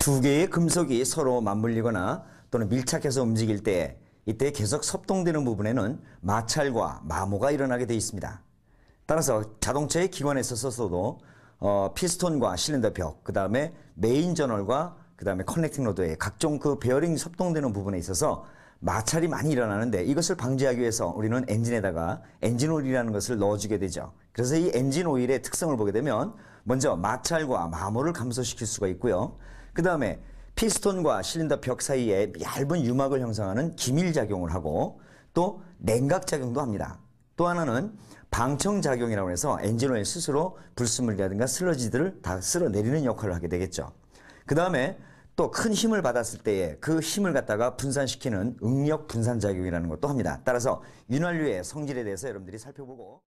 두 개의 금속이 서로 맞물리거나 또는 밀착해서 움직일 때 이때 계속 섭동되는 부분에는 마찰과 마모가 일어나게 되어 있습니다. 따라서 자동차의 기관에 서써서도 어, 피스톤과 실린더 벽, 그 다음에 메인 저널과 그 다음에 커넥팅 로드에 각종 그 베어링이 섭동되는 부분에 있어서 마찰이 많이 일어나는데 이것을 방지하기 위해서 우리는 엔진에다가 엔진 오일이라는 것을 넣어주게 되죠. 그래서 이 엔진 오일의 특성을 보게 되면 먼저 마찰과 마모를 감소시킬 수가 있고요. 그 다음에 피스톤과 실린더 벽 사이에 얇은 유막을 형성하는 기밀작용을 하고 또 냉각작용도 합니다. 또 하나는 방청작용이라고 해서 엔진 오일 스스로 불순물이라든가 슬러지들을 다 쓸어내리는 역할을 하게 되겠죠. 그 다음에 또큰 힘을 받았을 때에 그 힘을 갖다가 분산시키는 응력 분산 작용이라는 것도 합니다. 따라서 윤활유의 성질에 대해서 여러분들이 살펴보고